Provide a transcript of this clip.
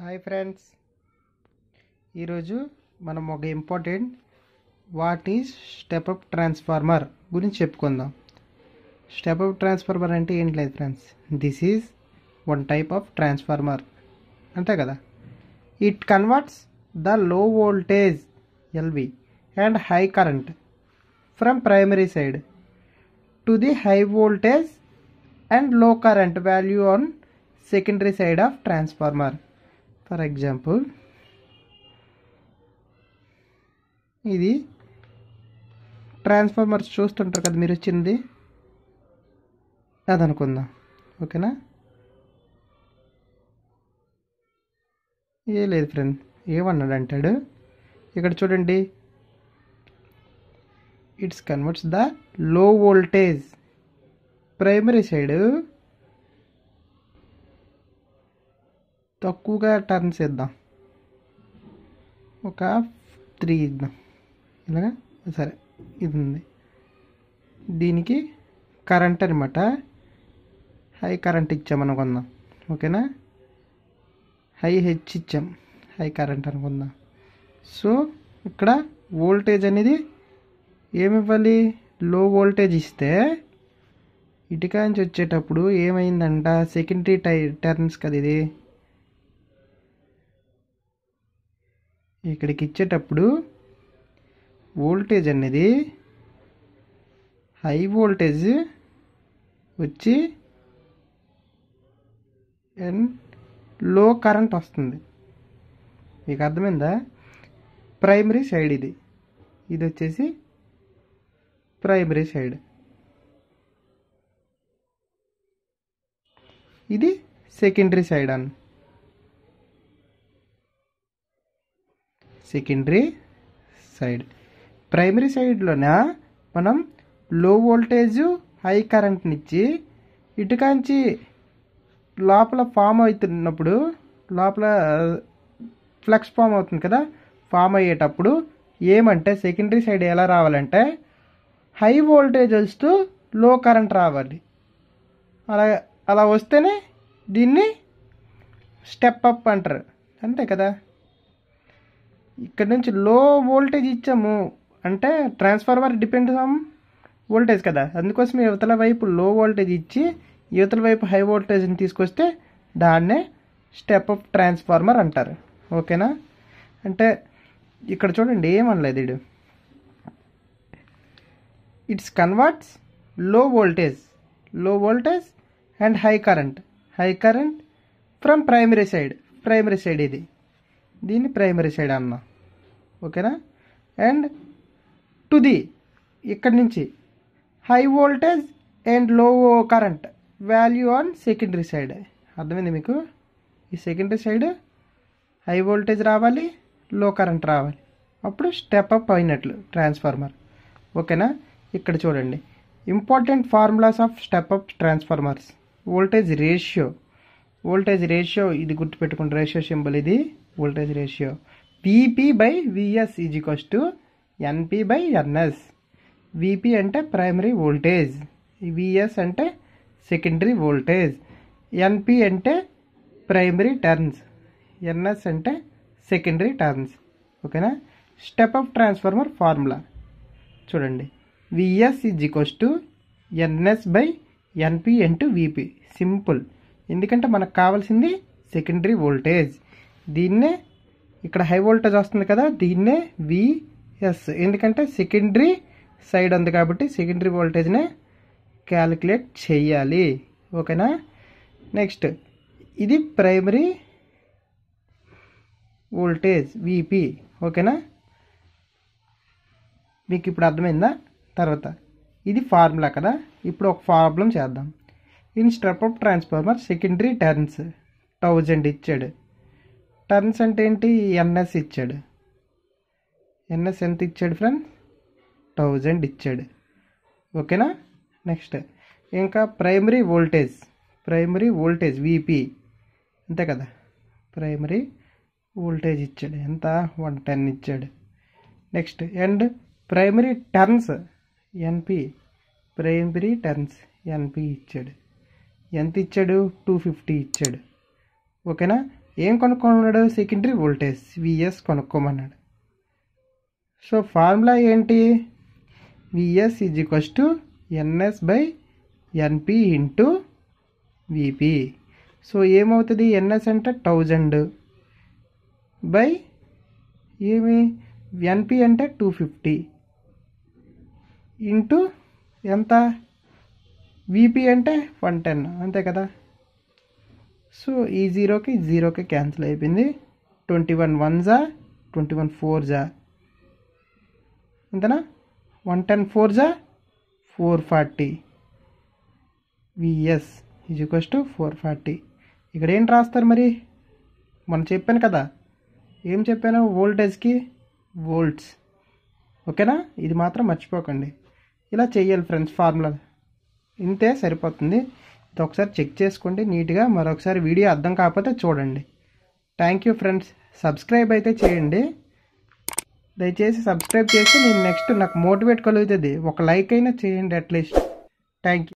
hi friends ఈరోజు మనం ఒక important what is up transformer గురించి చెప్పుకుందాం స్టెప్అప్ ట్రాన్స్ఫార్మర్ అంటే ఏంటి లేదు friends this is one type of transformer అంతే కదా it converts the low voltage LV and high current from primary side to the high voltage and low current value on secondary side of transformer for example ఇది transformers చూస్తుంటారు కదా మీరు వచ్చింది అది అనుకుందాం ఓకేనా ఏ లేదు ఫ్రెండ్ ఏమన్నాడు అంటాడు ఇక్కడ చూడండి it's converts the low voltage primary side తక్కువగా టర్న్స్ ఇద్దాం ఒక త్రీ ఇద్దాం ఇలాగా సరే ఇది ఉంది దీనికి కరెంట్ అనమాట హై కరెంట్ ఇచ్చాం అనుకుందాం ఓకేనా హై హెచ్ ఇచ్చాం హై కరెంట్ అనుకుందాం సో ఇక్కడ వోల్టేజ్ అనేది ఏమి ఇవ్వాలి లో వోల్టేజ్ ఇస్తే ఇటుక నుంచి వచ్చేటప్పుడు ఏమైందంట సెకండరీ టై టర్న్స్ కదా ఇది ఇక్కడికి ఇచ్చేటప్పుడు వోల్టేజ్ అనేది హై వోల్టేజ్ వచ్చి అండ్ లో కరెంట్ వస్తుంది మీకు అర్థమైందా ప్రైమరీ సైడ్ ఇది ఇది వచ్చేసి ప్రైమరీ సైడ్ ఇది సెకండరీ సైడ్ అని సెకండరీ సైడ్ ప్రైమరీ సైడ్లోన మనం లో వోల్టేజ్ హై కరెంట్నిచ్చి ఇటుకాంచి లోపల ఫామ్ అవుతున్నప్పుడు లోపల ఫ్లెక్స్ uh, ఫామ్ అవుతుంది కదా ఫామ్ అయ్యేటప్పుడు ఏమంటే సెకండరీ సైడ్ ఎలా రావాలంటే హై వోల్టేజ్ వస్తూ లో కరెంట్ రావాలి అలా అలా వస్తేనే దీన్ని స్టెప్ అప్ అంటారు అంతే కదా ఇక్కడ నుంచి లో వోల్టేజ్ ఇచ్చాము అంటే ట్రాన్స్ఫార్మర్ డిపెండ్ ఆన్ వోల్టేజ్ కదా అందుకోసం యువతల వైపు లో వోల్టేజ్ ఇచ్చి యువతల వైపు హై వోల్టేజ్ని తీసుకొస్తే దాన్నే స్టెప్ అప్ ట్రాన్స్ఫార్మర్ అంటారు ఓకేనా అంటే ఇక్కడ చూడండి ఏమనలేదు ఇడు it's converts low voltage low voltage and high current high current from primary side primary side ఇది దీన్ని ప్రైమరీ సైడ్ అన్నా ఓకేనా అండ్ టు ది ఇక్కడి నుంచి high voltage and low current value on secondary side అర్థమైంది మీకు ఈ సెకండరీ సైడ్ హై వోల్టేజ్ రావాలి లో కరెంట్ రావాలి అప్పుడు స్టెప్ అప్ అయినట్లు ట్రాన్స్ఫార్మర్ ఓకేనా ఇక్కడ చూడండి important formulas of step up transformers voltage ratio voltage ratio ఇది గుర్తుపెట్టుకుంటే రేషియో సింబల్ ఇది voltage ratio PP by VS is equals to NP by NS VP అంటే ప్రైమరీ వోల్టేజ్ విఎస్ అంటే సెకండరీ వోల్టేజ్ ఎన్పీ అంటే primary turns NS అంటే secondary turns ఓకేనా step of transformer formula చూడండి VS is equals to NS by NP N VP simple ఎందుకంటే మనకు కావాల్సింది secondary voltage దీన్నే ఇక్కడ హై వోల్టేజ్ వస్తుంది కదా దీన్నే విఎస్ ఎందుకంటే సెకండరీ సైడ్ ఉంది కాబట్టి సెకండరీ వోల్టేజ్నే క్యాలిక్యులేట్ చేయాలి ఓకేనా నెక్స్ట్ ఇది ప్రైమరీ వోల్టేజ్ విపి ఓకేనా మీకు ఇప్పుడు అర్థమైందా తర్వాత ఇది ఫార్ములా కదా ఇప్పుడు ఒక ప్రాబ్లం చేద్దాం in step up transformer secondary turns thousand ఇచ్చాడు టర్న్స్ అంటే ఏంటి ఎన్ఎస్ ఇచ్చాడు ఎన్ఎస్ ఎంత ఇచ్చాడు ఫ్రెండ్స్ థౌజండ్ ఇచ్చాడు ఓకేనా నెక్స్ట్ ఇంకా primary voltage primary voltage VP అంతే కదా ప్రైమరీ వోల్టేజ్ ఇచ్చాడు ఎంత వన్ టెన్ ఇచ్చాడు next and primary turns NP primary turns NP ఇచ్చాడు ఎంత ఇచ్చాడు టూ ఫిఫ్టీ ఇచ్చాడు ఓకేనా ఏం కొనుక్కోమన్నాడు సెకండరీ వోల్టేజ్ విఎస్ కొనుక్కోమన్నాడు సో ఫార్ములా ఏంటి VS is equals to NS by NP into VP so ఏమవుతుంది ఎన్ఎస్ అంటే థౌజండ్ బై ఏమి ఎన్పి అంటే టూ ఫిఫ్టీ ఇంటూ ఎంత విపి అంటే వన్ టెన్ అంతే కదా సో ఈ జీరోకి జీరోకి క్యాన్సిల్ అయిపోయింది ట్వంటీ వన్ వన్ జా ట్వంటీ వన్ ఫోర్ జా అంతేనా వన్ టెన్ ఫోర్ జా four forty VS is to four forty ఇక్కడ ఏంటి రాస్తారు మరి మనం చెప్పాను కదా ఏం చెప్పాను వోల్టేజ్కి వోల్ట్స్ ఓకేనా ఇది మాత్రం మర్చిపోకండి ఇలా చేయాలి ఫ్రెండ్స్ ఫార్ములా ఇంతే సరిపోతుంది ఒకసారి చెక్ చేసుకోండి నీట్గా మరొకసారి వీడియో అర్థం కాకపోతే చూడండి థ్యాంక్ యూ ఫ్రెండ్స్ సబ్స్క్రైబ్ అయితే చేయండి దయచేసి సబ్స్క్రైబ్ చేసి నేను నెక్స్ట్ నాకు మోటివేట్ కలుగుతుంది ఒక లైక్ అయినా చేయండి అట్లీస్ట్ థ్యాంక్ యూ